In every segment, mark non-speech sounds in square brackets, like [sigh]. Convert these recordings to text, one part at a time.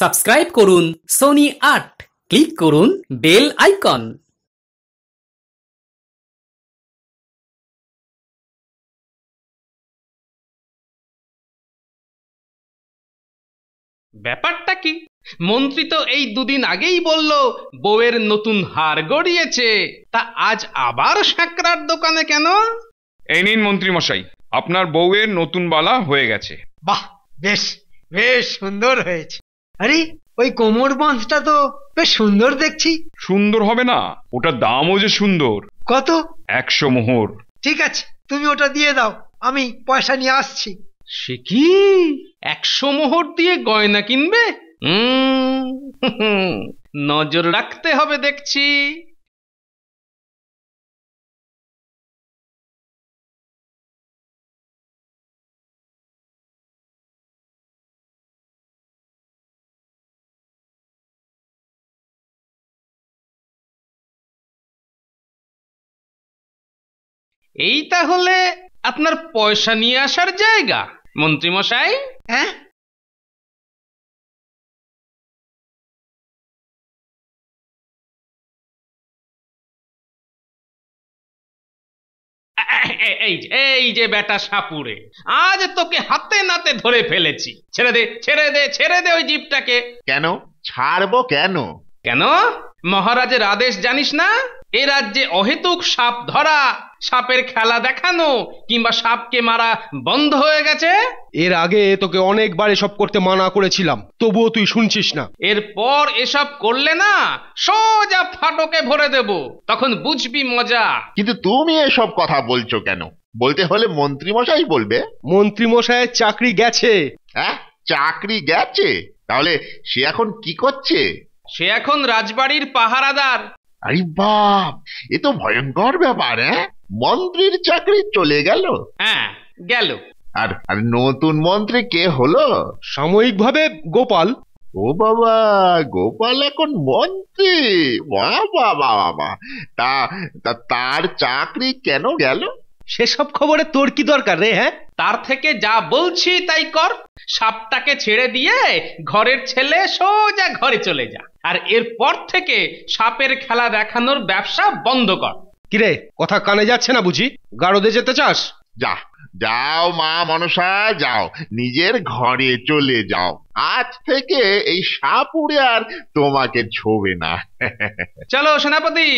Subscribe করুন Sony Art click করুন bell icon ব্যাপারটা কি মন্ত্রী তো এই দুদিন আগেই বলল বউয়ের নতুন হার গড়িয়েছে তা আজ আবার সাঁকড়ার দোকানে কেন এই নিন মন্ত্রী মশাই আপনার বউয়ের নতুন বালা হয়ে গেছে বাহ বেশ বেশ সুন্দর হয়েছে আরে ওই কোমর বাঁধটা তো বেশ সুন্দর দেখছি সুন্দর হবে না ওটা দামও যে সুন্দর কত একশো মোহর ঠিক আছে তুমি ওটা দিয়ে দাও আমি পয়সা নিয়ে আসছি সে কি একশো মোহর দিয়ে গয়না কিনবে নজর রাখতে হবে দেখছি এই তাহলে আপনার পয়সা নিয়ে আসার জায়গা মন্ত্রীমশাই হ্যাঁ এই এই যে বেটা সাপুরে আজ তোকে হাতে নাতে ধরে ফেলেছি ছেড়ে দে ছেড়ে দে ছেড়ে দে ওই জীবটাকে কেন ছাড়বো কেন কেন মহারাজের আদেশ জানিস না এ রাজ্যে অহেতুক সাপ ধরা সাপের খেলা দেখানো কিংবা সাপকে মারা বন্ধ হয়ে গেছে এর আগে তোকে অনেকবার এসব করতে মানা করেছিলাম তবুও তুই শুনছিস না এরপর এসব করলে না সোজা ফাটকে ভরে দেব তখন বুঝবি মজা কিন্তু তুমি এসব কথা বলছো কেন বলতে হলে মন্ত্রী মশাই বলবে মন্ত্রী চাকরি গেছে হ্যাঁ চাকরি গেছে তাহলে সে এখন কি করছে সে এখন রাজবাড়ির পাহারাদার আরে বাপ এ তো ভয়ঙ্কর ব্যাপার হ্যাঁ মন্ত্রীর চাকরি চলে গেল হ্যাঁ গেল আর আর নতুন মন্ত্রী কে হলো সাময়িকভাবে গোপাল ও বাবা গোপাল এখন মন্ত্রী বাবা বাবা তা তার চাকরি কেন গেল সেসব খবরে তোর কি দরকার রে হ্যাঁ তার থেকে যা বলছি তাই কর সাপটাকে ছেড়ে দিয়ে ঘরের ছেলে সোজা ঘরে চলে যা আর এরপর থেকে সাপের খেলা দেখানোর ব্যবসা বন্ধ কর কিরে কথা কানে যাচ্ছে না বুঝি গারদে যেতে চাস যা যাও মা মনসা যাও নিজের ঘরে চলে যাও আজ থেকে এই সাপ উড়ে আর তোমাকে ছোবে না চলো সেনাপতি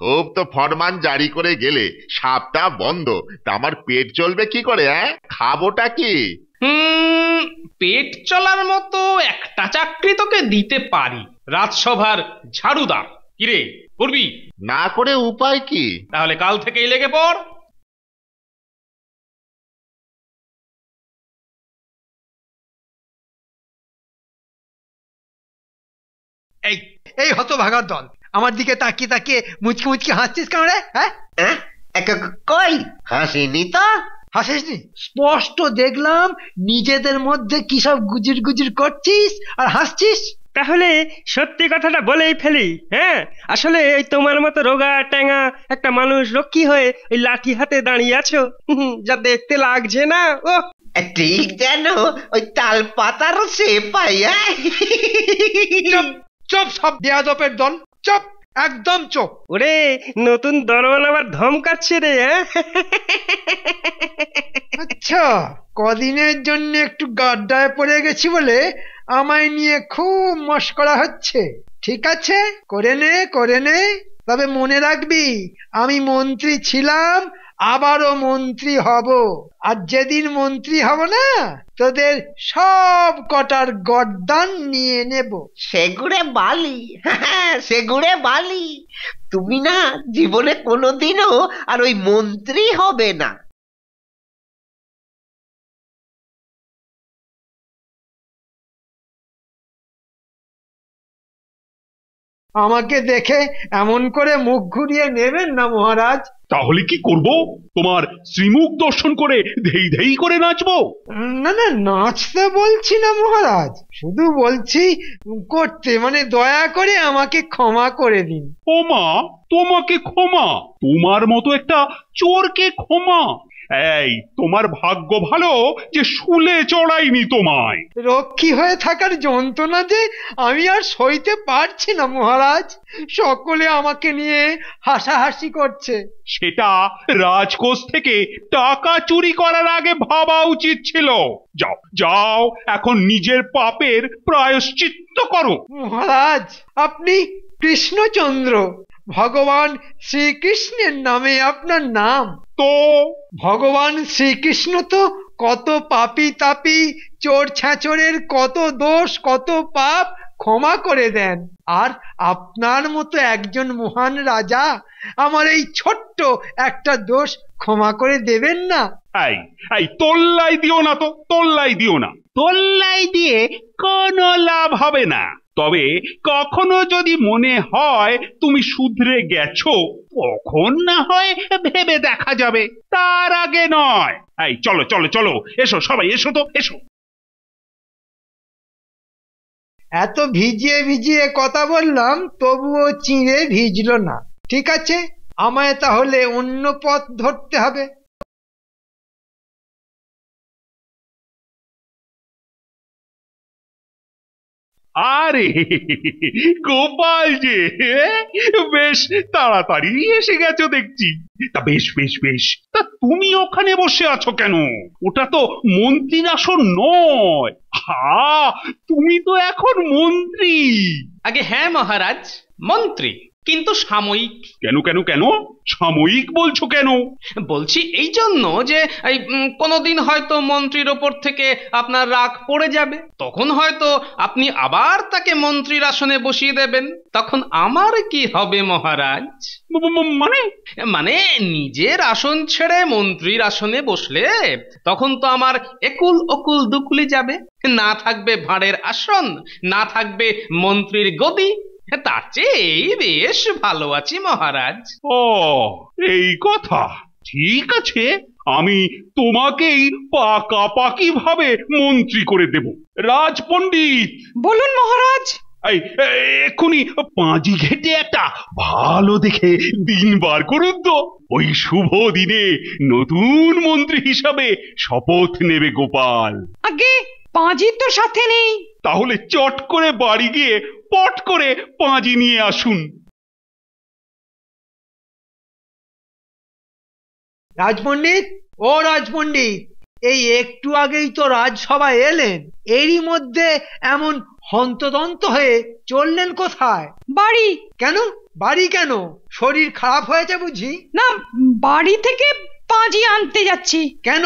খুব তো ফরমান জারি করে গেলে সাপটা বন্ধ তা আমার পেট চলবে কি করে হ্যাঁ খাবোটা কি হুম পেট চলার মতো একটা চাকরি তোকে দিতে পারি রাজসভার ঝাড়ুদার কিরে করবি না করে উপায় কি তাহলে কাল থেকেই লেগে পড় এই এই ভাগার দল আমার দিকে তাকিয়ে তাকিয়ে মুচকি মুচকি হাসছিস কেমন রে হ্যাঁ, হ্যাঁ? কই হাসিনি তো স্পষ্ট দেখলাম নিজেদের মধ্যে কি সব গুজির গুজির করছিস আর হাসছিস তাহলে সত্যি কথাটা বলেই ফেলি হ্যাঁ আসলে এই তোমার মতো রোগা ট্যাঙা একটা মানুষ রক্ষী হয়ে ওই লাঠি হাতে দাঁড়িয়ে আছো যা দেখতে লাগছে না ও ঠিক যেন ওই তাল পাতার সে পাই চুপ চুপ সব দেয়া দল চুপ একদম চোখ ওরে নতুন দরবান আবার ধমকাচ্ছে রে হ্যাঁ? আচ্ছা কদিনের জন্য একটু গাড্ডায় পড়ে গেছি বলে আমায় নিয়ে খুব করা হচ্ছে ঠিক আছে করে নে করে নে তবে মনে রাখবি আমি মন্ত্রী ছিলাম আবারও মন্ত্রী হব আর যেদিন মন্ত্রী হব না তোদের সব কটার গরদান নিয়ে নেব সেগুড়ে বালি হ্যাঁ, সেগুড়ে বালি তুমি না জীবনে কোনোদিনও আর ওই মন্ত্রী হবে না আমাকে দেখে এমন করে মুখ ঘুরিয়ে নেবেন না মহারাজ তাহলে কি করব তোমার শ্রীমুখ দর্শন করে ধেই ধেই করে নাচবো না না নাচতে বলছি না মহারাজ শুধু বলছি করতে মানে দয়া করে আমাকে ক্ষমা করে দিন ও মা তোমাকে ক্ষমা তোমার মতো একটা চোরকে ক্ষমা এই তোমার ভাগ্য ভালো যে শুলে চড়াইনি তোমায় রক্ষী হয়ে থাকার যন্ত্রণা যে আমি আর সইতে পারছি না মহারাজ সকলে আমাকে নিয়ে হাসাহাসি করছে সেটা রাজকোষ থেকে টাকা চুরি করার আগে ভাবা উচিত ছিল যাও যাও এখন নিজের পাপের প্রায়শ্চিত্ত করো মহারাজ আপনি কৃষ্ণচন্দ্র ভগবান শ্রীকৃষ্ণের নামে আপনার নাম তো ভগবান শ্রীকৃষ্ণ তো কত পাপি তাপি চোর ছাঁচরের কত দোষ কত পাপ ক্ষমা করে দেন আর আপনার মতো একজন মহান রাজা আমার এই ছোট্ট একটা দোষ ক্ষমা করে দেবেন না এই এই তোল্লাই দিও না তো তোল্লাই দিও না তোল্লাই দিয়ে কোনো লাভ হবে না তবে কখনো যদি মনে হয় তুমি শুধরে গেছো কখন না হয় ভেবে দেখা যাবে তার আগে নয় এই চলো চলো চলো এসো সবাই এসো তো এসো এত ভিজিয়ে ভিজিয়ে কথা বললাম তবুও চিঁড়ে ভিজলো না ঠিক আছে আমায় তাহলে অন্য পথ ধরতে হবে আরে গোপাল যে বেশ তাড়াতাড়ি এসে গেছো দেখছি তা বেশ বেশ বেশ তা তুমি ওখানে বসে আছো কেন ওটা তো মন্ত্রীর আসন নয় হা তুমি তো এখন মন্ত্রী আগে হ্যাঁ মহারাজ মন্ত্রী কিন্তু সাময়িক কেন কেন কেন সাময়িক বলছো কেন বলছি এই জন্য যে কোনো দিন কোনোদিন হয়তো মন্ত্রীর ওপর থেকে আপনার রাগ পড়ে যাবে তখন হয়তো আপনি আবার তাকে মন্ত্রীর আসনে বসিয়ে দেবেন তখন আমার কি হবে মহারাজ মানে মানে নিজের আসন ছেড়ে মন্ত্রীর আসনে বসলে তখন তো আমার একুল অকুল দুকুলি যাবে না থাকবে ভাঁড়ের আসন না থাকবে মন্ত্রীর গদি হ্যাঁ, তার চেয়ে এই বেশ ভালো আছি মহারাজ ও এই কথা ঠিক আছে আমি তোমাকেই পাকাপাকি ভাবে মন্ত্রী করে দেব রাজপণ্ডিত বলুন মহারাজ এই এক্ষুনি পাঁজি ঘেটে একটা ভালো দেখে দিন বার করুন তো ওই শুভ দিনে নতুন মন্ত্রী হিসাবে শপথ নেবে গোপাল আগে পাঁজির তো সাথে নেই তাহলে চট করে বাড়ি গিয়ে পট করে পাঁজি নিয়ে আসুন রাজপণ্ডিত ও রাজপণ্ডিত এই একটু আগেই তো রাজসভায় এলেন এরই মধ্যে এমন হন্তদন্ত হয়ে চললেন কোথায় বাড়ি কেন বাড়ি কেন শরীর খারাপ হয়েছে বুঝি না বাড়ি থেকে পাঁজি আনতে যাচ্ছি কেন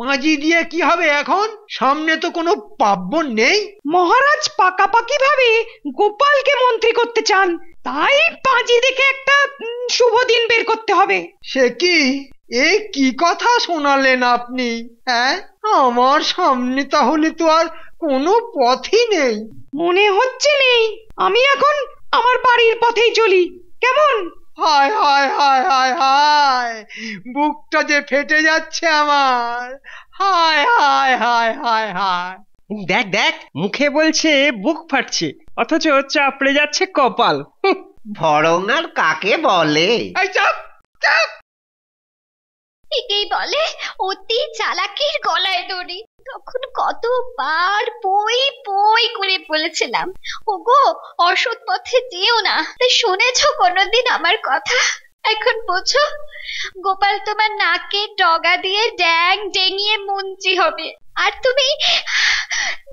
পাঁজি দিয়ে কি হবে এখন সামনে তো কোনো পাব্বন নেই মহারাজ পাকাপাকি ভাবে গোপালকে মন্ত্রী করতে চান তাই পাঁজি দেখে একটা শুভ দিন বের করতে হবে সে কি এ কি কথা শোনালেন আপনি হ্যাঁ আমার সামনে তাহলে তো আর কোনো পথই নেই মনে হচ্ছে নেই আমি এখন আমার বাড়ির পথেই চলি কেমন হায় হায় হায় হায় হায় বুকটা যে ফেটে যাচ্ছে আমার হায় হায় হায় হায় হায় দেখ দেখ মুখে বলছে বুক ফাটছে অথচ চাপড়ে যাচ্ছে কপাল ভরঙ্গার কাকে বলে এই চাপ চাপ একেই বলে অতি চালাকির গলায় দড়ি তখন কতবার পই পই করে বলেছিলাম ওগো অসৎ পথে যেও না শুনেছ কোনোদিন আমার কথা এখন বোঝো গোপাল তোমার নাকে ডগা দিয়ে ড্যাং ডেঙিয়ে মুঞ্চি হবে আর তুমি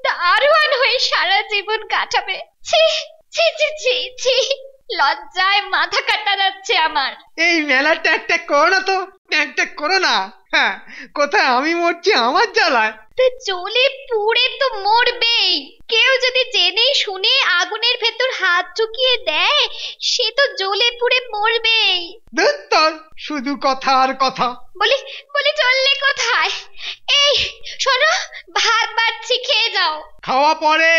দারোয়ান হয়ে সারা জীবন কাটাবে ছি ছি ছি ছি ছি লজ্জায় মাথা কাটা যাচ্ছে আমার এই মেলাটা একটা করো তো ট্যাক করো না হ্যাঁ কোথায় আমি মরছি আমার জ্বালায় তো চলে পুড়ে তো মরবেই কেউ যদি জেনে শুনে আগুনের ভেতর হাত ঢুকিয়ে দেয় সে তো জ্বলে পুড়ে মরবেই ধুত্তর শুধু কথা আর কথা বলি বলি চললে কোথায় এই শোনো ভাত বাড়ছি খেয়ে যাও খাওয়া পরে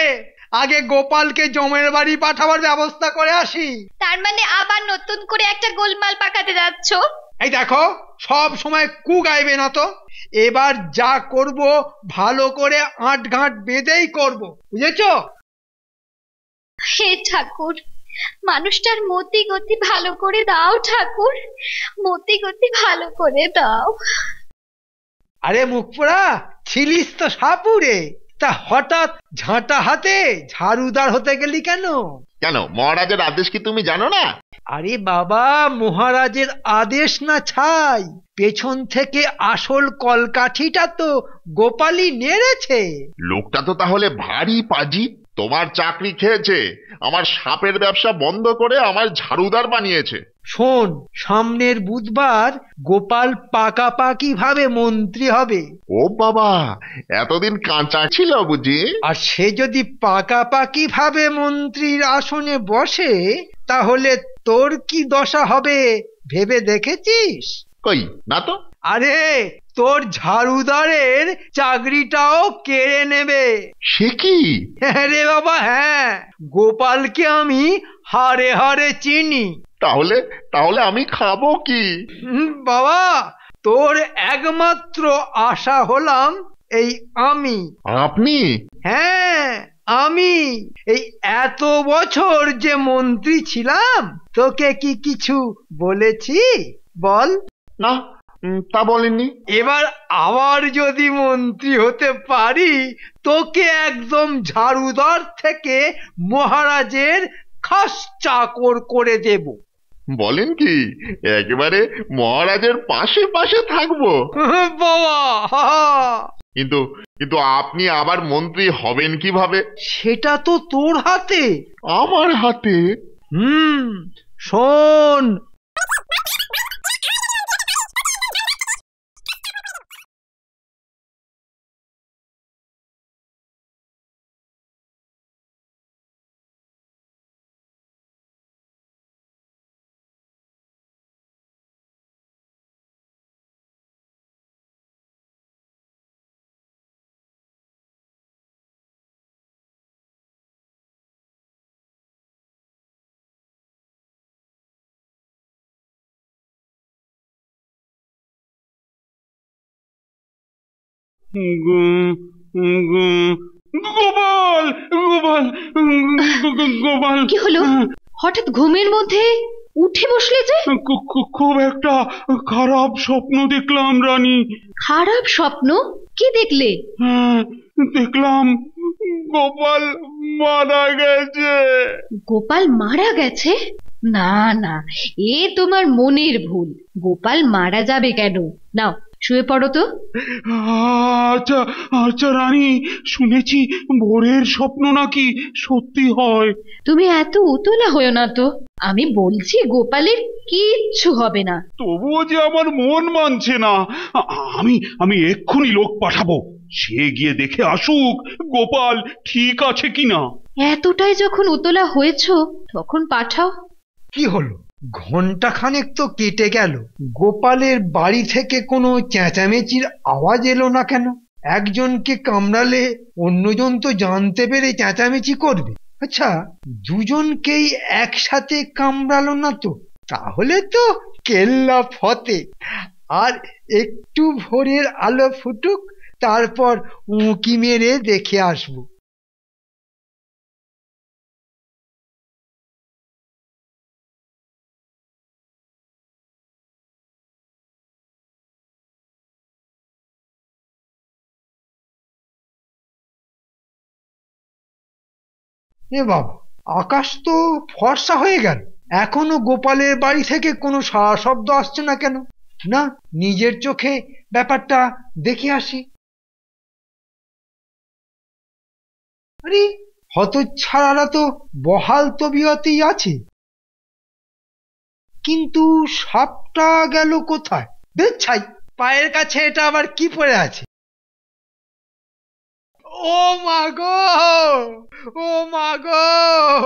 আগে গোপালকে জমের বাড়ি পাঠাবার ব্যবস্থা করে আসি তার মানে আবার নতুন করে একটা গোলমাল পাকাতে যাচ্ছ এই দেখো সব সময় কু গাইবে না তো এবার যা করব ভালো করে আট ঘাট বেঁধেই করব বুঝেছ হে ঠাকুর মানুষটার মতি গতি ভালো করে দাও ঠাকুর মতি গতি ভালো করে দাও আরে মুখপুরা ছিলিস তো সাপুরে তা হঠাৎ ঝাঁটা হাতে ঝাড়ুদার হতে গেলি কেন কেন মহারাজের আদেশ কি তুমি জানো না আরে বাবা মহারাজের আদেশ না ছাই পেছন থেকে আসল কলকাঠিটা তো গোপালই নেড়েছে লোকটা তো তাহলে ভারী পাজি তোমার চাকরি খেয়েছে আমার সাপের ব্যবসা বন্ধ করে আমার ঝাড়ুদার বানিয়েছে শোন সামনের বুধবার গোপাল পাকাপাকি ভাবে মন্ত্রী হবে ও বাবা এতদিন কাঁচা ছিল বুঝি আর সে যদি পাকাপাকি ভাবে মন্ত্রীর আসনে বসে তাহলে তোর কি দশা হবে ভেবে দেখেছিস কই না তো আরে তোর ঝাড়ুদারের চাকরিটাও কেড়ে নেবে সে কি হ্যাঁ রে বাবা হ্যাঁ গোপালকে আমি হারে হারে চিনি তাহলে তাহলে আমি খাবো কি বাবা তোর একমাত্র আশা হলাম এই আমি আপনি হ্যাঁ আমি এই এত বছর যে মন্ত্রী ছিলাম তোকে কি কিছু বলেছি বল না তা বলেননি এবার আবার যদি মন্ত্রী হতে পারি তোকে একদম ঝাড়ুদার থেকে মহারাজের খাস চাকর করে দেব বলেন কি একেবারে মহারাজের পাশে পাশে থাকবো বাবা কিন্তু কিন্তু আপনি আবার মন্ত্রী হবেন কিভাবে সেটা তো তোর হাতে আমার হাতে হুম শোন গুম গুম গোপাল গোপাল গোপাল কি হলো হঠাৎ ঘুমের মধ্যে উঠে বসলে যে খুব একটা খারাপ স্বপ্ন দেখলাম রানী খারাপ স্বপ্ন কি দেখলে হ্যাঁ, দেখলাম গোপাল মারা গেছে গোপাল মারা গেছে না না এ তোমার মনের ভুল গোপাল মারা যাবে কেন নাও শুয়ে পড়ো তো আচ্ছা আচ্ছা রানী শুনেছি ভোরের স্বপ্ন নাকি সত্যি হয় তুমি এত উতলা হয়েও না তো আমি বলছি গোপালের কিচ্ছু হবে না তবুও যে আমার মন মানছে না আমি আমি এক্ষুনি লোক পাঠাবো সে গিয়ে দেখে আসুক গোপাল ঠিক আছে কিনা এতটাই যখন উতলা হয়েছ তখন পাঠাও কি হলো খানেক তো কেটে গেল, গোপালের বাড়ি থেকে কোনো চেঁচামেচির আওয়াজ এলো না কেন? একজনকে কামড়ালে অন্যজন তো জানতে পেরে চেঁচামেচি করবে। আচ্ছা, দুজনকেই একসাথে কামড়ালো না তো? তাহলে তো কেল্লা ফতে। আর একটু ভোরের আলো ফুটুক তারপর উঁকি মেরে দেখে আসবো এ বাবা আকাশ তো ফর্সা হয়ে গেল এখনো গোপালের বাড়ি থেকে কোনো সারা শব্দ আসছে না কেন না নিজের চোখে ব্যাপারটা দেখে আসি আরে হতচ্ছাড়ারা তো বহাল তবিয়তেই আছে কিন্তু সাপটা গেল কোথায় বেচ্ছাই পায়ের কাছে এটা আবার কি পড়ে আছে ও my god! O my god!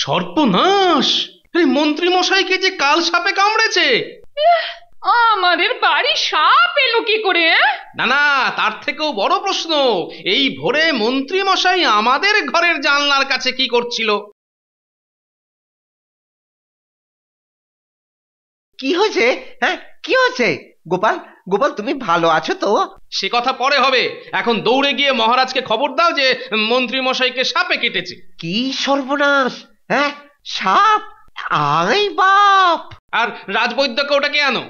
সর্বনাশ এই মন্ত্রী মশাইকে যে কাল সাপে কামড়েছে আমাদের বাড়ি সাপ এলো কি করে হ্যাঁ? না না তার থেকেও বড় প্রশ্ন এই ভোরে মন্ত্রী মশাই আমাদের ঘরের জানলার কাছে কি করছিল কি হয়েছে হ্যাঁ কি হয়েছে গোপাল গোপাল তুমি ভালো আছো তো সে কথা পরে হবে এখন দৌড়ে গিয়ে মহারাজকে খবর দাও যে মন্ত্রী মশাইকে সাপে কেটেছে কি সর্বনাশ হ্যাঁ সাপ বাপ আর রাজবৈদ্যকে আনো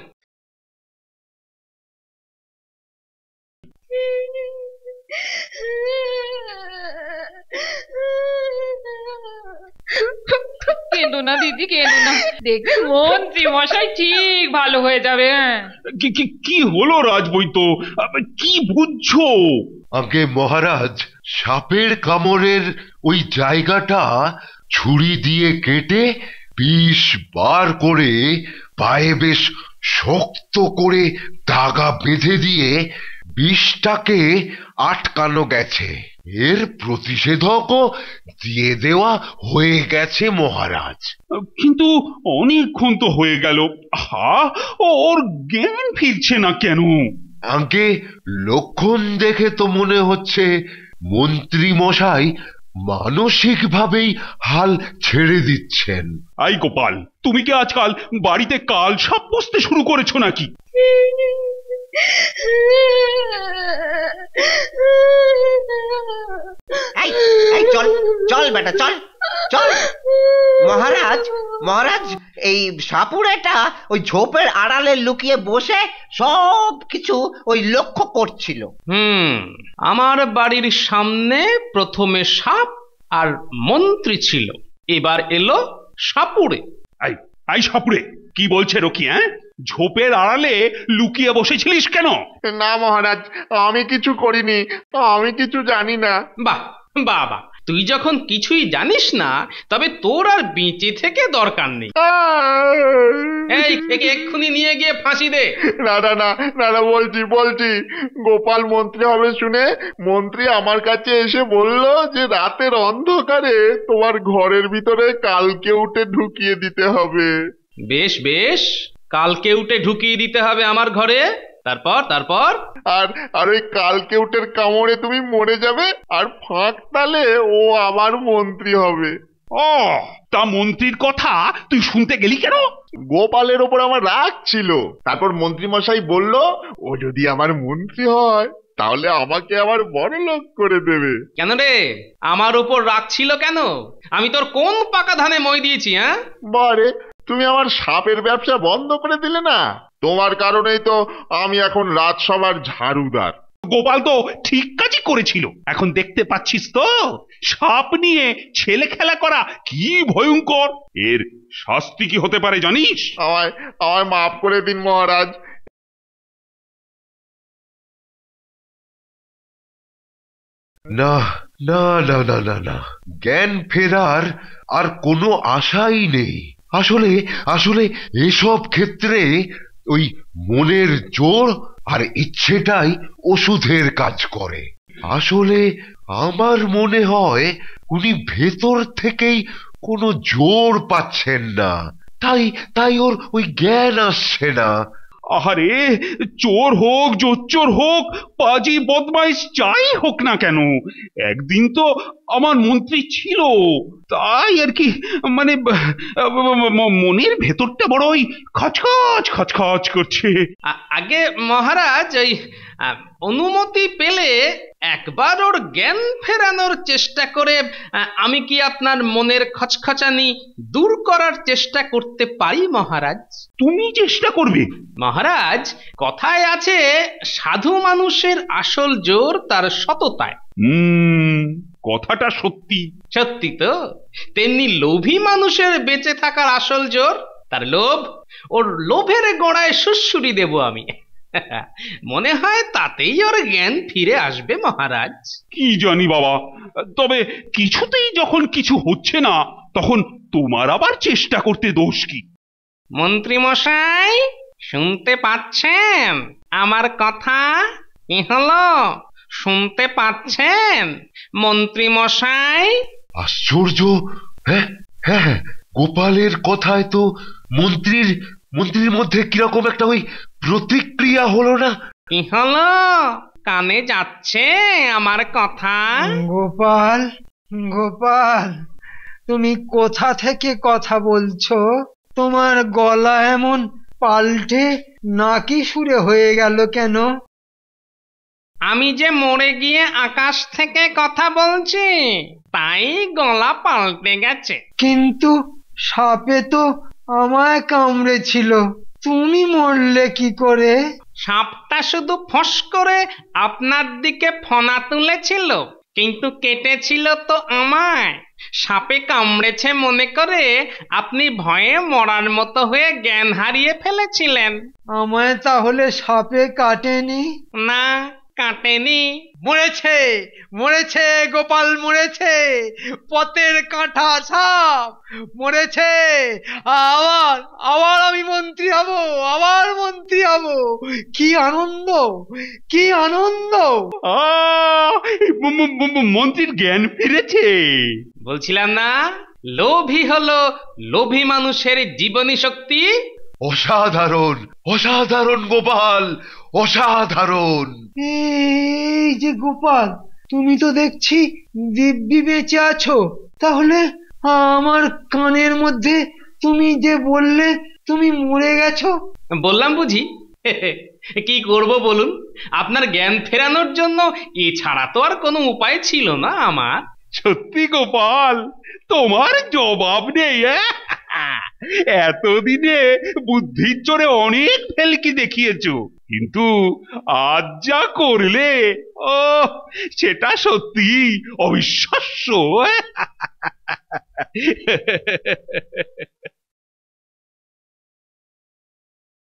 কেঁদো না দিদি কেঁদো না দেখবে মন্ত্রী মশাই ঠিক ভালো হয়ে যাবে হ্যাঁ। কি কি কি হলো রাজবৈদ্য কি বুঝছো আগে মহারাজ সাপের কামড়ের ওই জায়গাটা ছুরি দিয়ে কেটে বিষ বার করে পায়ে বেশ শক্ত করে দাগা বেঁধে দিয়ে বিষটাকে আটকানো গেছে এর প্রতিষেধকও দিয়ে দেওয়া হয়ে গেছে মহারাজ কিন্তু অনেকক্ষণ তো হয়ে গেল হা ওর জ্ঞান ফিরছে না কেন আগে লক্ষণ দেখে তো মনে হচ্ছে মন্ত্রী মশাই মানসিকভাবেই হাল ছেড়ে দিচ্ছেন আই গোপাল তুমি কি আজকাল বাড়িতে কাল সাপ বসতে শুরু করেছো নাকি চল চল বেটা চল চল মহারাজ মহারাজ এই সাপুরেটা ওই ঝোপের আড়ালে লুকিয়ে বসে সব কিছু ওই লক্ষ্য করছিল হুম আমার বাড়ির সামনে প্রথমে সাপ আর মন্ত্রী ছিল এবার এলো সাপুরে আই সাপুরে কি বলছে রকি হ্যাঁ ঝোপের আড়ালে লুকিয়ে বসেছিলিস কেন না মহারাজ আমি কিছু করিনি আমি কিছু জানি না বাহ বাহ বাহ তুই যখন কিছুই জানিস না তবে তোর আর বেঁচে থেকে দরকার নেই এই একে এক্ষুনি নিয়ে গিয়ে ফাঁসি দে না না না বলছি বলছি গোপাল মন্ত্রী হবে শুনে মন্ত্রী আমার কাছে এসে বলল যে রাতের অন্ধকারে তোমার ঘরের ভিতরে কালকে উঠে ঢুকিয়ে দিতে হবে বেশ বেশ কালকে উঠে ঢুকিয়ে দিতে হবে আমার ঘরে তারপর তারপর আর আর ওই কালকেউটের কামড়ে তুমি মরে যাবে আর ফাঁক তালে ও আবার মন্ত্রী হবে ও তা মন্ত্রীর কথা তুই শুনতে গেলি কেন গোপালের ওপর আমার রাগ ছিল তারপর মন্ত্রী মশাই বলল ও যদি আমার মন্ত্রী হয় তাহলে আমাকে আবার বড় লোক করে দেবে কেন রে আমার উপর রাগ ছিল কেন আমি তোর কোন পাকা ধানে মই দিয়েছি হ্যাঁ বারে তুমি আমার সাপের ব্যবসা বন্ধ করে দিলে না তোমার কারণেই তো আমি এখন রাজসভার ঝাড়ুদার গোপাল তো ঠিক কাজই করেছিল এখন দেখতে পাচ্ছিস তো সাপ নিয়ে ছেলে খেলা করা কি ভয়ঙ্কর এর শাস্তি কি হতে পারে জানিস আমায় মাফ করে দিন মহারাজ না না না না না না জ্ঞান ফেরার আর কোনো আশাই নেই আসলে আসলে এসব ক্ষেত্রে ওই মনের জোর আর ইচ্ছেটাই ওষুধের কাজ করে আসলে আমার মনে হয় উনি ভেতর থেকেই কোনো জোর পাচ্ছেন না তাই তাই ওর ওই জ্ঞান আসছে না আহারে চোর হোক জোচ্চোর হোক পাজি বদমাইশ যাই হোক না কেন একদিন তো আমার মন্ত্রী ছিল তাই আর কি মানে মনের ভেতরটা বড় ওই খচখচ খচখচ করছে আগে মহারাজ ওই অনুমতি পেলে একবার ওর জ্ঞান ফেরানোর চেষ্টা করে আমি কি আপনার মনের খচখচানি দূর করার চেষ্টা করতে পারি মহারাজ তুমি চেষ্টা করবে মহারাজ কথায় আছে সাধু মানুষের আসল জোর তার সততায় কথাটা সত্যি সত্যি তো তেমনি লোভী মানুষের বেঁচে থাকার আসল জোর তার লোভ ওর লোভের গোড়ায় সুশ্রুরি দেব আমি [laughs] মনে হয় তাতেই ওর জ্ঞান ফিরে আসবে মহারাজ কি জানি বাবা তবে কিছুতেই যখন কিছু হচ্ছে না তখন তোমার আবার চেষ্টা করতে দোষ কি মন্ত্রী মশাই শুনতে পাচ্ছেন আমার কথা কি হলো শুনতে পাচ্ছেন মন্ত্রী মশাই আশ্চর্য হ্যাঁ, হ্যাঁ হ্যাঁ গোপালের কথায় তো মন্ত্রীর মন্ত্রীর মধ্যে কিরকম একটা ওই প্রতিক্রিয়া হলো না কি হলো কানে যাচ্ছে আমার কথা গোপাল গোপাল তুমি কোথা থেকে কথা বলছো তোমার গলা এমন পাল্টে নাকি সুরে হয়ে গেল কেন আমি যে মরে গিয়ে আকাশ থেকে কথা বলছি তাই গলা পাল্টে গেছে কিন্তু সাপে তো আমায় কামড়েছিল তুমি মরলে কি করে সাপটা শুধু ফস করে আপনার দিকে ফনা তুলেছিল কিন্তু কেটেছিল তো আমায় সাপে কামড়েছে মনে করে আপনি ভয়ে মরার মতো হয়ে জ্ঞান হারিয়ে ফেলেছিলেন আমায় তাহলে সাপে কাটেনি না কাটেনি মরেছে মরেছে গোপাল মরেছে পথের কাঁঠা সাপ মরেছে আবার আবার আমি মন্ত্রী হব আবার মন্ত্রী হব কি আনন্দ কি আনন্দ মন্ত্রীর জ্ঞান ফিরেছে বলছিলাম না লোভী হলো লোভী মানুষের জীবনী শক্তি অসাধারণ অসাধারণ গোপাল অসাধারণ এই যে গোপাল তুমি তো দেখছি দিব্যি বেঁচে আছো তাহলে আমার কানের মধ্যে তুমি যে বললে তুমি মরে গেছো বললাম বুঝি [laughs] কি করব বলুন আপনার জ্ঞান ফেরানোর জন্য এছাড়া তো আর কোনো উপায় ছিল না আমার সত্যি গোপাল তোমার জবাব নেই এতদিনে বুদ্ধির জোরে অনেক ফেলকি দেখিয়েছ কিন্তু আজ যা করলে ও সেটা সত্যি অবিশ্বাস্য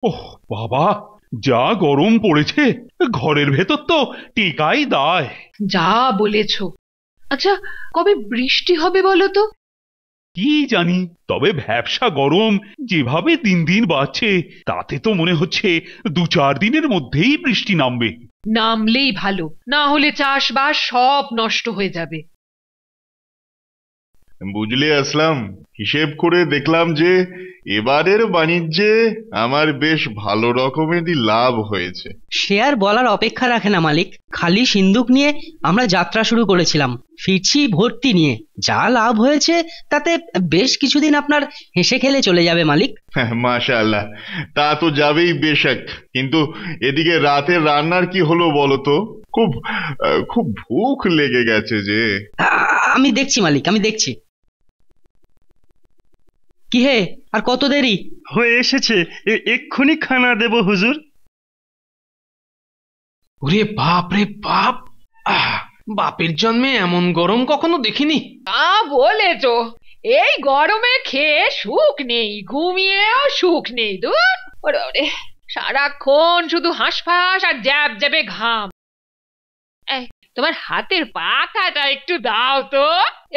ও বাবা যা গরম পড়েছে ঘরের ভেতর তো টিকাই দায় যা বলেছো আচ্ছা কবে বৃষ্টি হবে বলো তো কি জানি তবে ভ্যাবসা গরম যেভাবে দিন দিন বাড়ছে তাতে তো মনে হচ্ছে দু চার দিনের মধ্যেই বৃষ্টি নামবে নামলেই ভালো না হলে চাষবাস সব নষ্ট হয়ে যাবে বুঝলে আসলাম হিসেব করে দেখলাম যে এবারের বাণিজ্যে আমার বেশ ভালো রকমেরই লাভ হয়েছে সে আর বলার অপেক্ষা রাখে না মালিক খালি সিন্দুক নিয়ে আমরা যাত্রা শুরু করেছিলাম ফিরছি ভর্তি নিয়ে যা লাভ হয়েছে তাতে বেশ কিছুদিন আপনার হেসে খেলে চলে যাবে মালিক হ্যাঁ, মাশাআল্লাহ তা তো যাবেই বেশক কিন্তু এদিকে রাতের রান্নার কি হলো বলো তো খুব খুব ভুখ লেগে গেছে যে আমি দেখছি মালিক আমি দেখছি কি হে আর কত দেরি হয়ে এসেছে এ- এক্ষুনি খানা দেব হুজুর ওরে বাপ রে বাপ আহ বাপের জন্মে এমন গরম কখনো দেখিনি তা বলেছ এই গরমে খেয়ে সুখ নেই ঘুমিয়েও সুখ নেই দূর ওরে সারাক্ষণ শুধু হাঁসফাঁস আর জ্যাব জ্যাবে ঘাম তোমার হাতের পাখাটা একটু দাও তো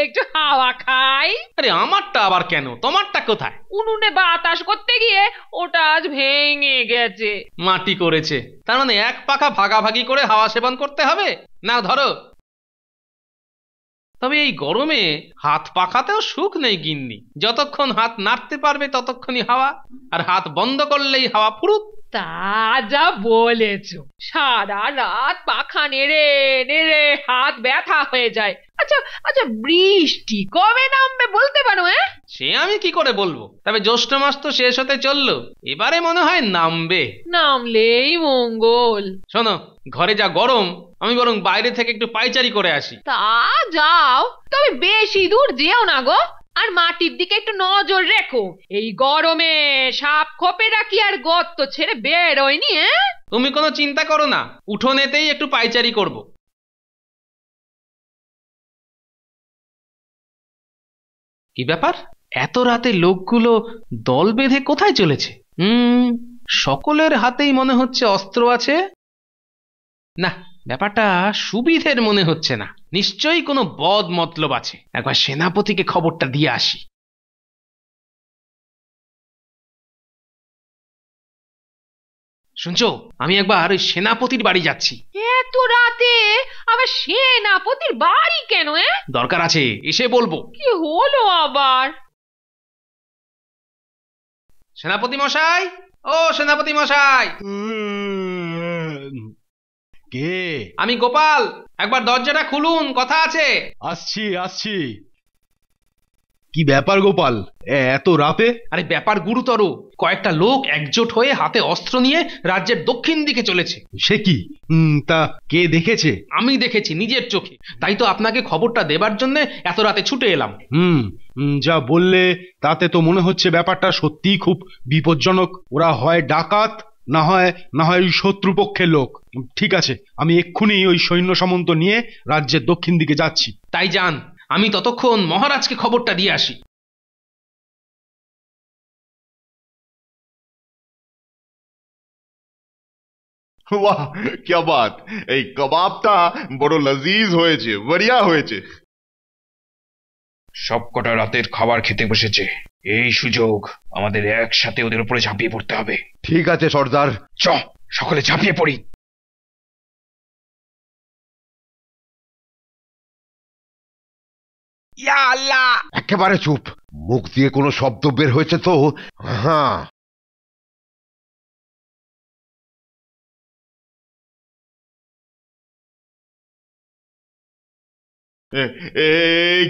একটু হাওয়া খাই আরে আমারটা আবার কেন তোমারটা কোথায় উনুনে বাতাস করতে গিয়ে ওটা আজ ভেঙে গেছে মাটি করেছে তার মানে এক পাখা ভাগাভাগি করে হাওয়া সেবন করতে হবে না ধরো তবে এই গরমে হাত পাখাতেও সুখ নেই গিন্নি যতক্ষণ হাত নাড়তে পারবে ততক্ষণই হাওয়া আর হাত বন্ধ করলেই হাওয়া ফুরুক তাজা বলেছ সারা রাত পাখা নেড়ে নেড়ে হাত ব্যথা হয়ে যায় আচ্ছা আচ্ছা বৃষ্টি কবে নামবে বলতে পারো হ্যাঁ সে আমি কি করে বলবো তবে জ্যৈষ্ঠ মাস তো শেষ হতে চললো এবারে মনে হয় নামবে নামলেই মঙ্গল শোনো ঘরে যা গরম আমি বরং বাইরে থেকে একটু পাইচারি করে আসি তা যাও তুমি বেশি দূর যেও না গো আর মাটির দিকে একটু নজর রেখো এই গরমে সাপ খোপেরা কি আর গর্ত ছেড়ে বেরোয়নি হ্যাঁ তুমি কোনো চিন্তা করো না উঠোনেতেই একটু পাইচারি করবো কি ব্যাপার এত রাতে লোকগুলো দল বেঁধে কোথায় চলেছে হুম সকলের হাতেই মনে হচ্ছে অস্ত্র আছে না ব্যাপারটা সুবিধের মনে হচ্ছে না নিশ্চয়ই কোনো বদ মতলব আছে একবার সেনাপতিকে খবরটা দিয়ে আসি শুনছো আমি একবার ওই সেনাপতির বাড়ি যাচ্ছি এত রাতে আবার সেনাপতির বাড়ি কেন দরকার আছে এসে বলবো কি হলো আবার সেনাপতি মশাই ও সেনাপতি মশাই কে আমি গোপাল একবার দরজাটা খুলুন কথা আছে আসছি আসছি কি ব্যাপার গোপাল এত রাতে আরে ব্যাপার গুরুতর কয়েকটা লোক একজোট হয়ে হাতে অস্ত্র নিয়ে রাজ্যের দক্ষিণ দিকে চলেছে সে কি তা কে দেখেছে আমি দেখেছি নিজের চোখে তাই তো আপনাকে খবরটা দেবার জন্য এত রাতে ছুটে এলাম হুম যা বললে তাতে তো মনে হচ্ছে ব্যাপারটা সত্যিই খুব বিপজ্জনক ওরা হয় ডাকাত না হয় না হয় শত্রুপক্ষের লোক ঠিক আছে আমি এক্ষুনি ওই সৈন্য সামন্ত নিয়ে রাজ্যের দক্ষিণ দিকে যাচ্ছি তাই যান আমি ততক্ষণ মহারাজকে খবরটা দিয়ে আসি বাহ क्या बात এই কবাবটা বড় লজিজ হয়েছে বড়িয়া হয়েছে সবকটা রাতের খাবার খেতে বসেছে এই সুযোগ আমাদের একসাথে ওদের উপরে ঝাঁপিয়ে পড়তে হবে ঠিক আছে সর্দার চ সকলে ঝাঁপিয়ে পড়ি আল্লাহ একেবারে চুপ মুখ দিয়ে কোনো শব্দ বের হয়েছে তো হ্যাঁ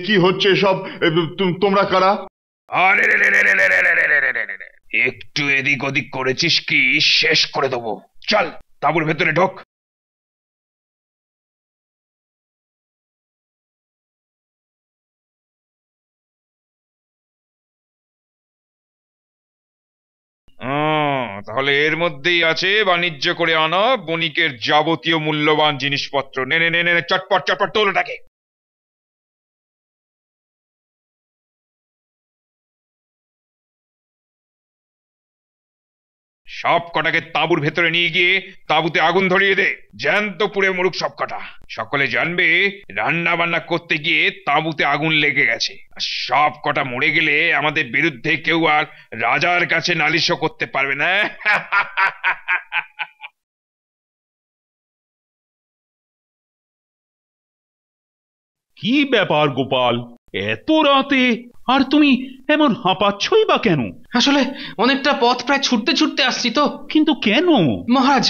কি হচ্ছে সব তোমরা কারা আরে রে রে রে রে রে রে রে একটু এদিক ওদিক করেছিস কি শেষ করে দেবো চল তাঁবুর ভেতরে ঢোক তাহলে এর মধ্যেই আছে বাণিজ্য করে আনা বণিকের যাবতীয় মূল্যবান জিনিসপত্র নে নে নে নে চটপট চটপট তোল ওটাকে সব কটাকে তাঁবুর ভেতরে নিয়ে গিয়ে তাঁবুতে আগুন ধরিয়ে দে জ্যান্ত পুড়ে মরুক সব কটা সকলে জানবে রান্না বান্না করতে গিয়ে তাঁবুতে আগুন লেগে গেছে আর সব কটা মরে গেলে আমাদের বিরুদ্ধে কেউ আর রাজার কাছে নালিশও করতে পারবে না [laughs] কি ব্যাপার গোপাল এত রাতে আর তুমি এমন হাঁপাচ্ছই বা কেন আসলে অনেকটা পথ প্রায় ছুটতে ছুটতে আসছি তো কিন্তু কেন মহারাজ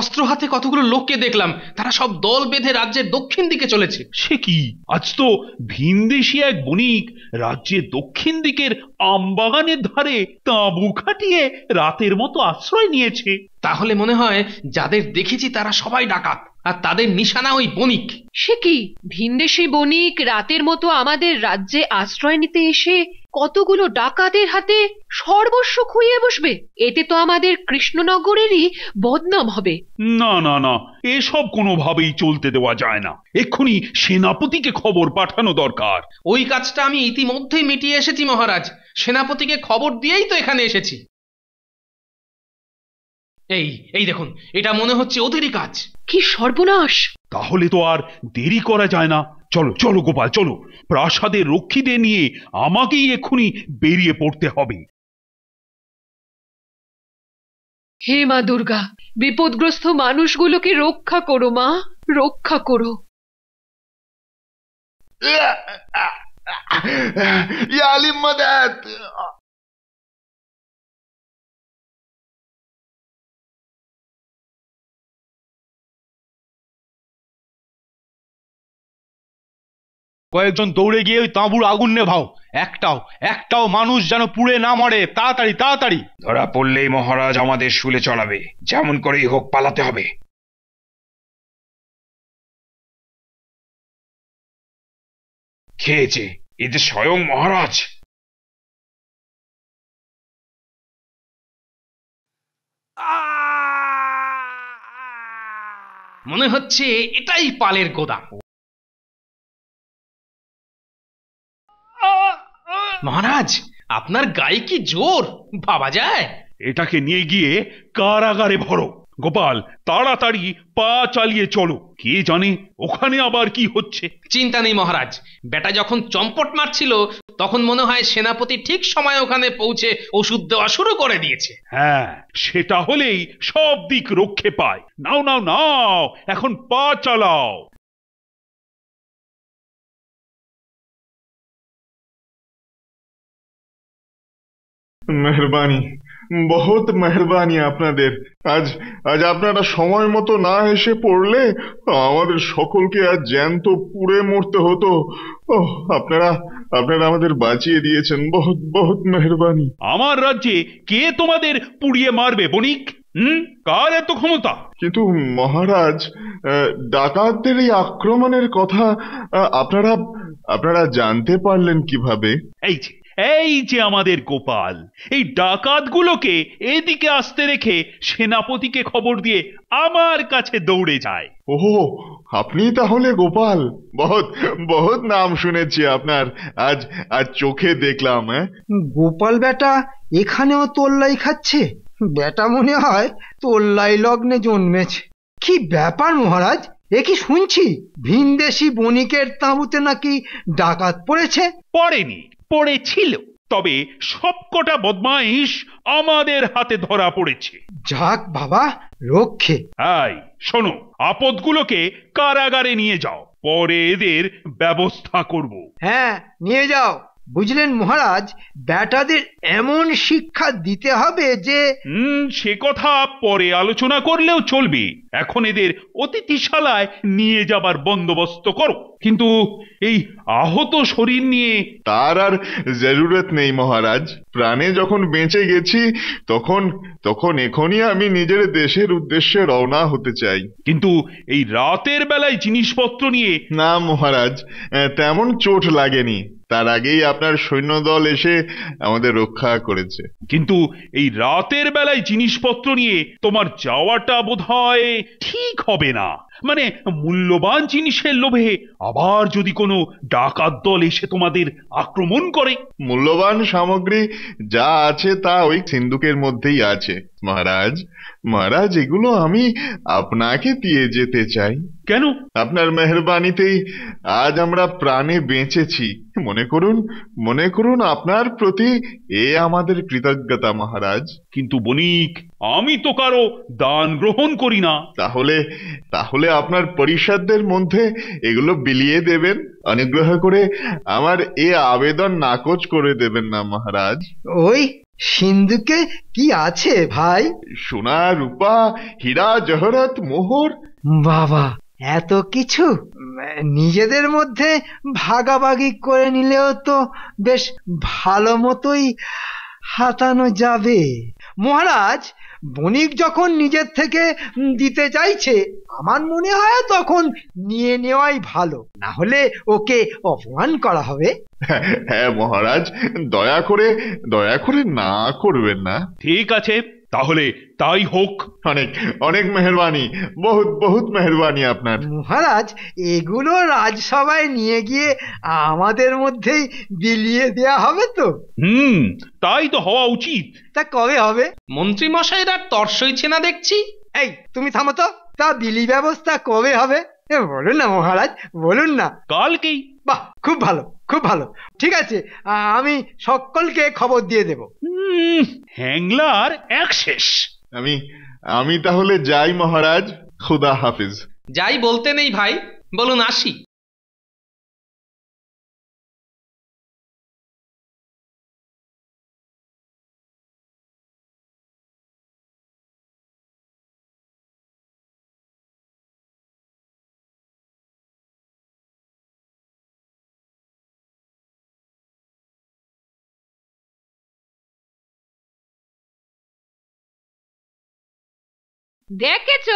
অস্ত্র হাতে কতগুলো লোককে দেখলাম তারা সব দল বেঁধে রাজ্যের দক্ষিণ দিকে চলেছে সে কি আজ তো ভিনদেশি এক বণিক রাজ্যের দক্ষিণ দিকের আমবাগানের ধারে তাঁবু খাটিয়ে রাতের মতো আশ্রয় নিয়েছে তাহলে মনে হয় যাদের দেখেছি তারা সবাই ডাকাত আর তাদের নিশানা ওই বণিক সে কি ভিনদেশি বণিক রাতের মতো আমাদের রাজ্যে আশ্রয় নিতে এসে কতগুলো ডাকাতের হাতে সর্বস্ব খুইয়ে বসবে এতে তো আমাদের কৃষ্ণনগরেরই বদনাম হবে না না না এসব কোনোভাবেই চলতে দেওয়া যায় না এক্ষুনি সেনাপতিকে খবর পাঠানো দরকার ওই কাজটা আমি ইতিমধ্যেই মিটিয়ে এসেছি মহারাজ সেনাপতিকে খবর দিয়েই তো এখানে এসেছি এই এই দেখুন এটা মনে হচ্ছে ওদেরই কাজ কি সর্বনাশ তাহলে তো আর দেরি করা যায় না চলো চলো গোপাল চলো প্রাসাদের রক্ষীদের নিয়ে আমাকেই এক্ষুনি বেরিয়ে পড়তে হবে হে মা দুর্গা বিপদগ্রস্ত মানুষগুলোকে রক্ষা করো মা রক্ষা করো ইয়ালিম মদাত কয়েকজন দৌড়ে গিয়ে ওই তাঁবুর আগুন নেভাও একটাও একটাও মানুষ যেন পুড়ে না মরে তাড়াতাড়ি তাড়াতাড়ি ধরা পড়লেই মহারাজ আমাদের শুলে চড়াবে যেমন করেই হোক পালাতে হবে খেয়েছে এ যে স্বয়ং মহারাজ মনে হচ্ছে এটাই পালের গোদাম মহারাজ আপনার গায়ে কি জোর ভাবা যায় এটাকে নিয়ে গিয়ে কারাগারে ভরো গোপাল তাড়াতাড়ি পা চালিয়ে চলো কে জানে ওখানে আবার কি হচ্ছে চিন্তা নেই মহারাজ বেটা যখন চম্পট মারছিল তখন মনে হয় সেনাপতি ঠিক সময় ওখানে পৌঁছে ওষুধ দেওয়া শুরু করে দিয়েছে হ্যাঁ সেটা হলেই সব দিক রক্ষে পায় নাও নাও নাও এখন পা চালাও মেহরবানি বহুত মেহরবানি আপনাদের আজ আজ আপনারা সময় মতো না এসে পড়লে আমাদের সকলকে আজ জ্যান্ত পুড়ে মরতে হতো আপনারা আপনারা আমাদের বাঁচিয়ে দিয়েছেন বহুত বহুত মেহরবানি আমার রাজ্যে কে তোমাদের পুড়িয়ে মারবে বণিক হুম কার এত ক্ষমতা কিন্তু মহারাজ ডাকাতদের এই আক্রমণের কথা আপনারা আপনারা জানতে পারলেন কিভাবে এই যে এই যে আমাদের গোপাল এই ডাকাতগুলোকে এদিকে আসতে রেখে সেনাপতিকে খবর দিয়ে আমার কাছে দৌড়ে যায় ও আপনি তাহলে গোপাল বহুত বহুত নাম শুনেছি আপনার আজ আজ চোখে দেখলাম হ্যাঁ গোপাল বেটা এখানেও তোল্লাই খাচ্ছে বেটা মনে হয় তোল্লাই লগ্নে জন্মেছে কি ব্যাপার মহারাজ এ কি শুনছি ভিনদেশি বণিকের তাঁবুতে নাকি ডাকাত পড়েছে পড়েনি পড়েছিল তবে সবকটা বদমাইশ আমাদের হাতে ধরা পড়েছে যাক বাবা রক্ষে আই শোনো আপদগুলোকে কারাগারে নিয়ে যাও পরে এদের ব্যবস্থা করব হ্যাঁ নিয়ে যাও বুঝলেন মহারাজ ব্যাটাদের এমন শিক্ষা দিতে হবে যে সে কথা পরে আলোচনা করলেও চলবে এখন এদের অতিথিশালায় নিয়ে যাবার বন্দোবস্ত করো কিন্তু এই আহত শরীর নিয়ে তার আর জরুরত নেই মহারাজ প্রাণে যখন বেঁচে গেছি তখন তখন এখনই আমি নিজের দেশের উদ্দেশ্যে রওনা হতে চাই কিন্তু এই রাতের বেলায় জিনিসপত্র নিয়ে না মহারাজ তেমন চোট লাগেনি তার আগেই আপনার সৈন্যদল এসে আমাদের রক্ষা করেছে কিন্তু এই রাতের বেলায় জিনিসপত্র নিয়ে তোমার যাওয়াটা বোধ ঠিক হবে না মানে মূল্যবান জিনিসের লোভে আবার যদি কোনো ডাকাত দল এসে তোমাদের আক্রমণ করে মূল্যবান সামগ্রী যা আছে তা ওই সিন্ধুকের মধ্যেই আছে মহারাজ মহারাজ এগুলো আমি আপনাকে দিয়ে যেতে চাই কেন আপনার মেহরবানিতেই আজ আমরা প্রাণে বেঁচেছি মনে করুন মনে করুন আপনার প্রতি এ আমাদের কৃতজ্ঞতা মহারাজ কিন্তু বণিক আমি তো কারো দান গ্রহণ করি না তাহলে তাহলে আপনার পরিষদদের মধ্যে এগুলো বিলিয়ে দেবেন অনুগ্রহ করে আমার এ আবেদন নাকচ করে দেবেন না মহারাজ ওই সিন্ধুকে কি আছে ভাই সোনা রূপা হীরা জহরত মোহর বাবা এত কিছু নিজেদের মধ্যে ভাগাভাগি করে নিলেও তো বেশ ভালো মতোই হাতানো যাবে মহারাজ বণিক যখন নিজের থেকে দিতে চাইছে আমার মনে হয় তখন নিয়ে নেওয়াই ভালো না হলে ওকে অপমান করা হবে হ্যাঁ মহারাজ দয়া করে দয়া করে না করবেন না ঠিক আছে তাহলে তাই হোক অনেক অনেক মেহরবানি বহুত বহুত মেহরবানি আপনার মহারাজ এগুলো রাজসভায় নিয়ে গিয়ে আমাদের মধ্যেই বিলিয়ে দেয়া হবে তো হুম তাই তো হওয়া উচিত তা কবে হবে মন্ত্রী আর তর সইছে না দেখছি এই তুমি থামো তো তা বিলি ব্যবস্থা কবে হবে এ, বলুন না মহারাজ বলুন না কালকেই বাহ খুব ভালো খুব ভালো ঠিক আছে আমি সকলকে খবর দিয়ে দেব হ্যাংলার এক শেষ আমি আমি তাহলে যাই মহারাজ খুদা হাফিজ যাই বলতে নেই ভাই বলুন আসি দেখেছ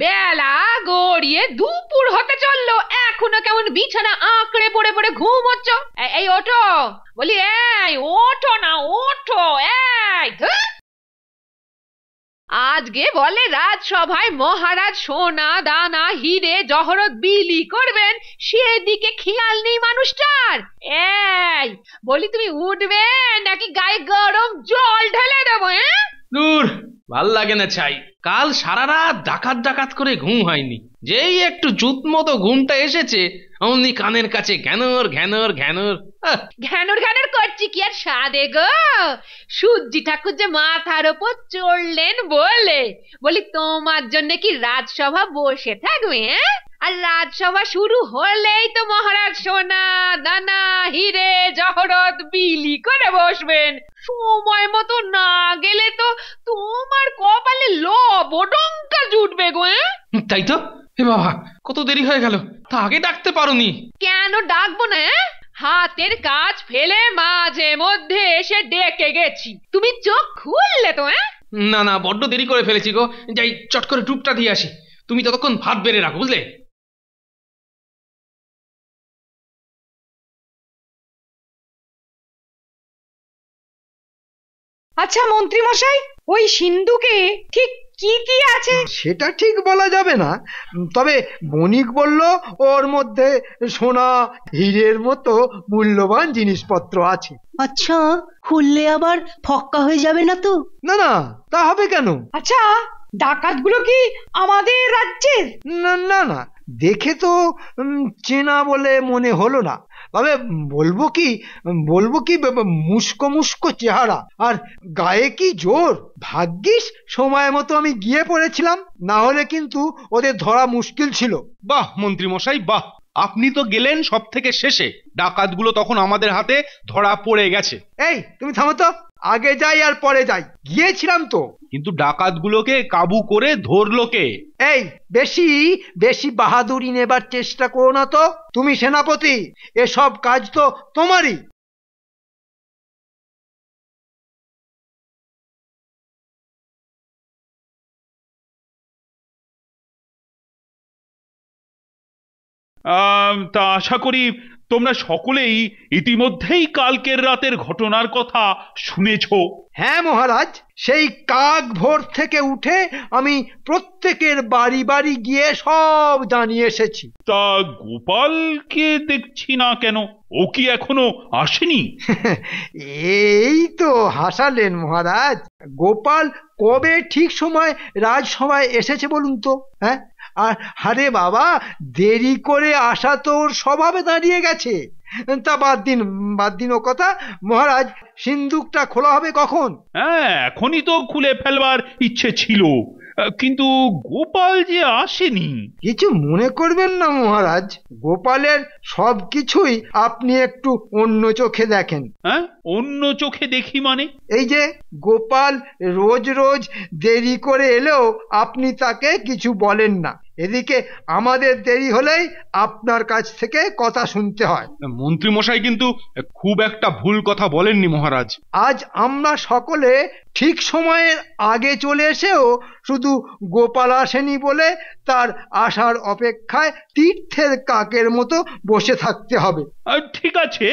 বেলা গড়িয়ে দুপুর হতে চললো এখনো কেমন বিছানা আঁকড়ে পড়ে পড়ে ঘুম হচ্ছ এই ওঠো বলি এই ওঠো না ওঠো এই আজকে বলে রাজসভায় মহারাজ সোনা দানা হিরে জহরত বিলি করবেন সেদিকে খেয়াল নেই মানুষটার এই বলি তুমি উঠবে নাকি গায়ে গরম জল ঢেলে দেবো হ্যাঁ দূর ভাল লাগে না ছাই কাল সারা রাত ডাকাত ডাকাত করে ঘুম হয়নি যেই একটু জুত মতো ঘুমটা এসেছে অমনি কানের কাছে ঘ্যানর ঘ্যানর ঘ্যানর ঘ্যানর ঘ্যানর করছি কি আর সাদে গো সূর্যি ঠাকুর যে মাথার ওপর চড়লেন বলে বলি তোমার জন্য কি রাজসভা বসে থাকবে হ্যাঁ আর রাজসভা শুরু হলেই তো মহারাজ সোনা দানা হিরে জহরত বিলি করে বসবেন সময় মতো না গেলে তো তোমার কপালে লব ডঙ্কা জুটবে গো তাই তো বাবা কত দেরি হয়ে গেল তা আগে ডাকতে পারোনি কেন ডাকবো না হাতের কাজ ফেলে মাঝে মধ্যে এসে ডেকে গেছি তুমি চোখ খুললে তো হ্যাঁ না না বড্ড দেরি করে ফেলেছি গো যাই চট করে টুপটা দিয়ে আসি তুমি ততক্ষণ ভাত বেড়ে রাখো বুঝলে আচ্ছা মন্ত্রী মশাই ওই সিন্ধুকে ঠিক কি কি আছে সেটা ঠিক বলা যাবে না তবে বণিক বলল ওর মধ্যে সোনা হীরের মতো মূল্যবান জিনিসপত্র আছে আচ্ছা খুললে আবার ফক্কা হয়ে যাবে না তো না না তা হবে কেন আচ্ছা ডাকাতগুলো কি আমাদের রাজ্যের না না না দেখে তো চেনা বলে মনে হলো না তবে বলবো কি বলবো কি মুস্কো মুস্কো চেহারা আর গায়ে কি জোর ভাগ্যিস সময় মতো আমি গিয়ে পড়েছিলাম না হলে কিন্তু ওদের ধরা মুশকিল ছিল বাহ মন্ত্রী মশাই বাহ আপনি তো গেলেন সব থেকে শেষে ডাকাতগুলো তখন আমাদের হাতে ধরা পড়ে গেছে এই তুমি থামো তো আগে যাই আর পরে যাই গিয়েছিলাম তো কিন্তু ডাকাতগুলোকে কাবু করে ধরলো কে এই বেশি বেশি বাহাদুরি নেবার চেষ্টা করো না তো তুমি সেনাপতি এসব কাজ তো তোমারই তা আশা করি তোমরা সকলেই ইতিমধ্যেই কালকের রাতের ঘটনার কথা শুনেছ হ্যাঁ মহারাজ সেই কাক ভোর থেকে উঠে আমি প্রত্যেকের বাড়ি বাড়ি গিয়ে সব জানিয়ে এসেছি তা গোপালকে দেখছি না কেন ও কি এখনো আসেনি [laughs] এই তো হাসালেন মহারাজ গোপাল কবে ঠিক সময় রাজসভায় এসেছে বলুন তো হ্যাঁ আরে বাবা দেরি করে আসা তো ওর স্বভাবে দাঁড়িয়ে গেছে তা বাদ দিন বাদ দিন ও কথা মহারাজ সিন্দুকটা খোলা হবে কখন হ্যাঁ এখনই তো খুলে ফেলবার ইচ্ছে ছিল কিন্তু গোপাল যে আসেনি কিছু মনে করবেন না মহারাজ গোপালের সব কিছুই আপনি একটু অন্য চোখে দেখেন হ্যাঁ অন্য চোখে দেখি মানে এই যে গোপাল রোজ রোজ দেরি করে এলেও আপনি তাকে কিছু বলেন না এদিকে আমাদের দেরি হলেই আপনার কাছ থেকে কথা শুনতে হয় মন্ত্রী মশাই কিন্তু খুব একটা ভুল কথা বলেননি মহারাজ আজ আমরা সকলে ঠিক সময়ের আগে চলে এসেও শুধু গোপাল আসেনি বলে তার আসার অপেক্ষায় তীর্থের কাকের মতো বসে থাকতে হবে ঠিক আছে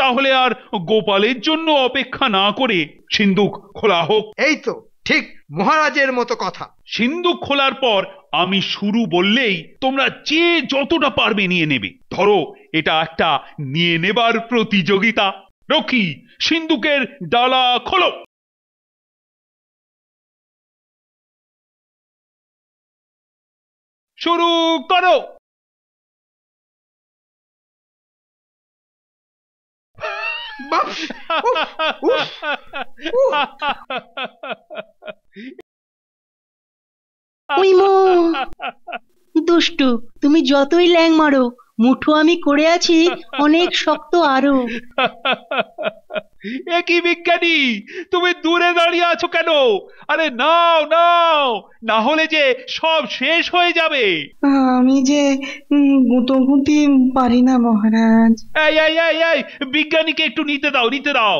তাহলে আর গোপালের জন্য অপেক্ষা না করে সিন্ধুক খোলা হোক এই তো ঠিক মহারাজের মতো কথা সিন্ধুক খোলার পর আমি শুরু বললেই তোমরা যে যতটা পারবে নিয়ে নেবে ধরো এটা একটা নিয়ে নেবার প্রতিযোগিতা রকি সিন্ধুকের ডালা খোলো শুরু করো Oof, oof, Oui, mon [laughs] দুষ্টু তুমি যতই ল্যাং মারো মুঠো আমি করে আছি অনেক শক্ত আরো [laughs] একই বিজ্ঞানী তুমি দূরে দাঁড়িয়ে আছো কেন আরে নাও নাও না হলে যে সব শেষ হয়ে যাবে আমি যে গুঁতোগুঁতি পারি না মহারাজ এই এই এই বিজ্ঞানীকে একটু নিতে দাও নিতে দাও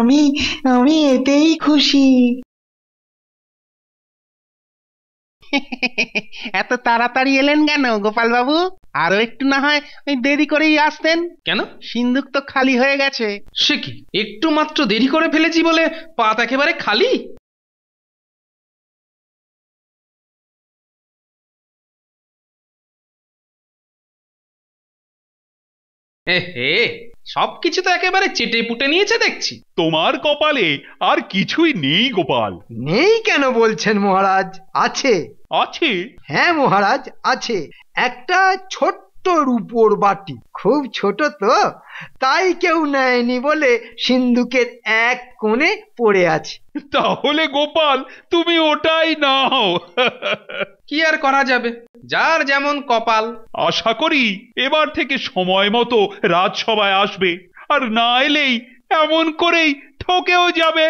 আমি আমি এতেই খুশি [laughs] এত তাড়াতাড়ি এলেন কেন গোপাল বাবু আরো একটু না হয় ওই দেরি করেই আসতেন কেন সিন্দুক তো খালি হয়ে গেছে সে কি একটু মাত্র দেরি করে ফেলেছি বলে পাত একেবারে খালি এ হে সবকিছু তো একেবারে চেটে পুটে নিয়েছে দেখছি তোমার কপালে আর কিছুই নেই গোপাল নেই কেন বলছেন মহারাজ আছে আছে হ্যাঁ মহারাজ আছে একটা ছোট্ট রূপোর বাটি খুব ছোট তো তাই কেউ নেয়নি বলে সিন্ধুকের এক কোণে পড়ে আছে তাহলে গোপাল তুমি ওটাই নাও কি আর করা যাবে যার যেমন কপাল আশা করি এবার থেকে সময় মতো রাজসভায় আসবে আর না এলেই এমন করেই ঠকেও যাবে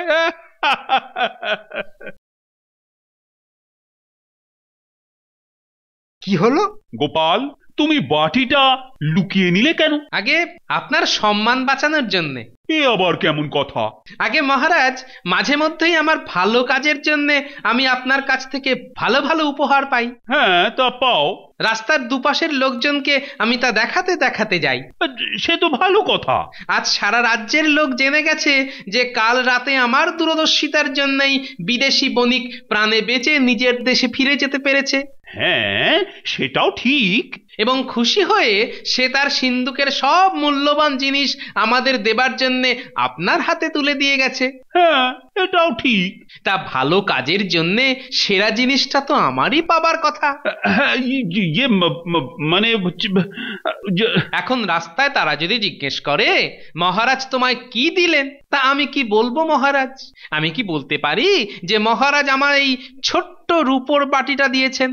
কি হলো গোপাল তুমি বাটিটা লুকিয়ে নিলে কেন আগে আপনার সম্মান বাঁচানোর জন্যে এ আবার কেমন কথা আগে মহারাজ মাঝে মধ্যেই আমার ভালো কাজের জন্য আমি আপনার কাছ থেকে ভালো ভালো উপহার পাই হ্যাঁ তা পাও রাস্তার দুপাশের লোকজনকে আমি তা দেখাতে দেখাতে যাই সে তো ভালো কথা আজ সারা রাজ্যের লোক জেনে গেছে যে কাল রাতে আমার দূরদর্শিতার জন্যই বিদেশি বণিক প্রাণে বেঁচে নিজের দেশে ফিরে যেতে পেরেছে হ্যাঁ সেটাও ঠিক এবং খুশি হয়ে সে তার সিন্ধুকের সব মূল্যবান জিনিস আমাদের দেবার জন্যে আপনার হাতে তুলে দিয়ে গেছে হ্যাঁ এটাও ঠিক তা ভালো কাজের জন্যে সেরা জিনিসটা তো আমারই পাবার কথা হ্যাঁ, ইয়ে, মানে এখন রাস্তায় তারা যদি জিজ্ঞেস করে মহারাজ তোমায় কি দিলেন তা আমি কি বলবো মহারাজ আমি কি বলতে পারি যে মহারাজ আমার এই ছোট্ট রূপর বাটিটা দিয়েছেন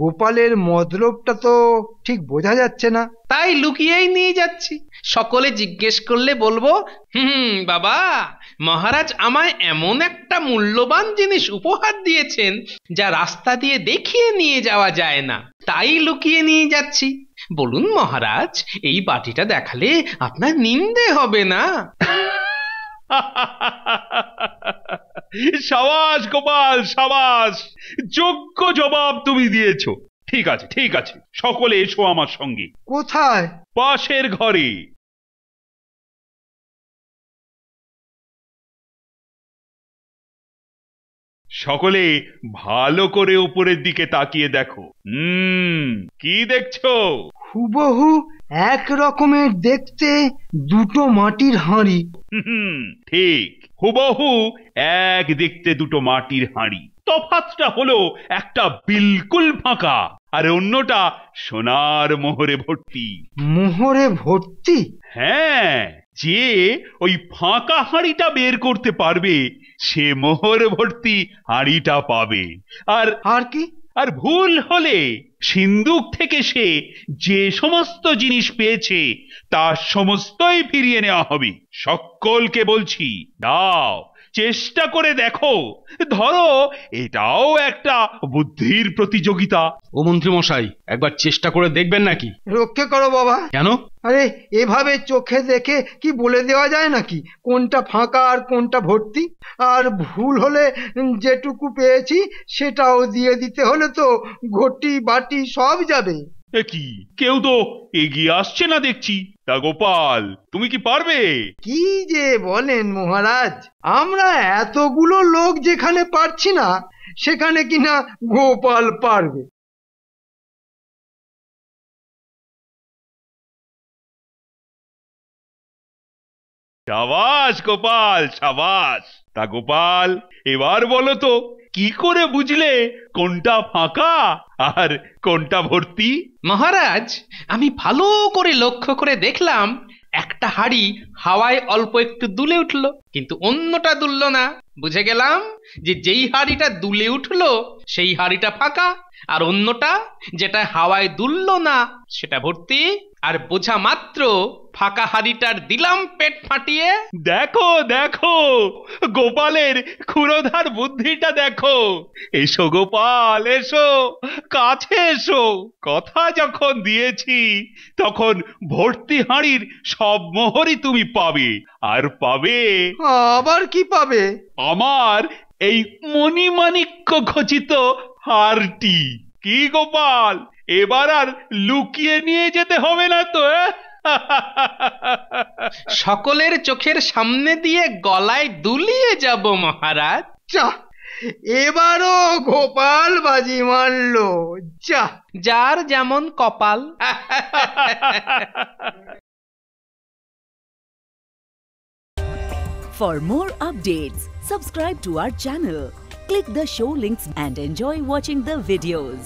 গোপালের মদরবটা তো ঠিক বোঝা যাচ্ছে না তাই লুকিয়েই নিয়ে যাচ্ছি সকলে জিজ্ঞেস করলে বলবো হুম বাবা মহারাজ আমায় এমন একটা মূল্যবান জিনিস উপহার দিয়েছেন যা রাস্তা দিয়ে দেখিয়ে নিয়ে যাওয়া যায় না তাই লুকিয়ে নিয়ে যাচ্ছি বলুন মহারাজ এই বাটিটা দেখালে আপনার নিন্দে হবে না সাবাস গোপাল সাবাস যোগ্য জবাব তুমি দিয়েছো ঠিক আছে ঠিক আছে সকলে এসো আমার সঙ্গে কোথায় পাশের ঘরে সকলে ভালো করে উপরের দিকে তাকিয়ে দেখো হুম কি দেখছো হুবহু এক রকমের দেখতে দুটো মাটির হাঁড়ি হুম ঠিক হুবহু এক দেখতে দুটো মাটির হাঁড়ি তফাতটা হলো একটা বিলকুল ফাঁকা আর অন্যটা সোনার মোহরে ভর্তি মোহরে ভর্তি হ্যাঁ যে ওই ফাঁকা হাঁড়িটা বের করতে পারবে সে মোহর ভর্তি হাঁড়িটা পাবে আর আর কি আর ভুল হলে সিন্দুক থেকে সে যে সমস্ত জিনিস পেয়েছে তা সমস্তই ফিরিয়ে নেওয়া হবে সকলকে বলছি দাও চেষ্টা করে দেখো ধরো এটাও একটা বুদ্ধির প্রতিযোগিতা ও মন্ত্রী মশাই একবার চেষ্টা করে দেখবেন নাকি রক্ষে করো বাবা কেন আরে এভাবে চোখে দেখে কি বলে দেওয়া যায় নাকি কোনটা ফাঁকা আর কোনটা ভর্তি আর ভুল হলে যেটুকু পেয়েছি সেটাও দিয়ে দিতে হলে তো ঘটি বাটি সব যাবে কি কেউ তো এগিয়ে আসছে না দেখছি তা গোপাল তুমি কি পারবে কি যে বলেন মহারাজ আমরা এতগুলো লোক যেখানে পারছি না সেখানে কিনা গোপাল পারবে সাবাস গোপাল সাবাস তা গোপাল এবার বলো তো কি করে বুঝলে কোনটা ফাঁকা আর কোনটা ভর্তি মহারাজ আমি ভালো করে লক্ষ্য করে দেখলাম একটা হাড়ি হাওয়ায় অল্প একটু দুলে উঠল কিন্তু অন্যটা দুললো না বুঝে গেলাম যে যেই হাড়িটা দুলে উঠল সেই হাড়িটা ফাঁকা আর অন্যটা যেটা হাওয়ায় দুললো না সেটা ভর্তি আর বোঝা মাত্র ফাঁকা হাড়িটার দিলাম পেট ফাটিয়ে দেখো দেখো গোপালের ক্ষুরধার বুদ্ধিটা দেখো এসো গোপাল এসো কাছে এসো কথা যখন দিয়েছি তখন ভর্তি হাঁড়ির সব মোহরই তুমি পাবে আর পাবে আবার কি পাবে আমার এই মণিমাণিক্য খচিত হারটি কি গোপাল এবার আর লুকিয়ে নিয়ে যেতে হবে না তো সকলের চোখের সামনে দিয়ে গলায় দুলিয়ে যাব মহারাজ যা এবারও গোপাল বাজি মারল যা যার যেমন কপাল For more updates, subscribe to our channel, click the show links and enjoy watching the videos.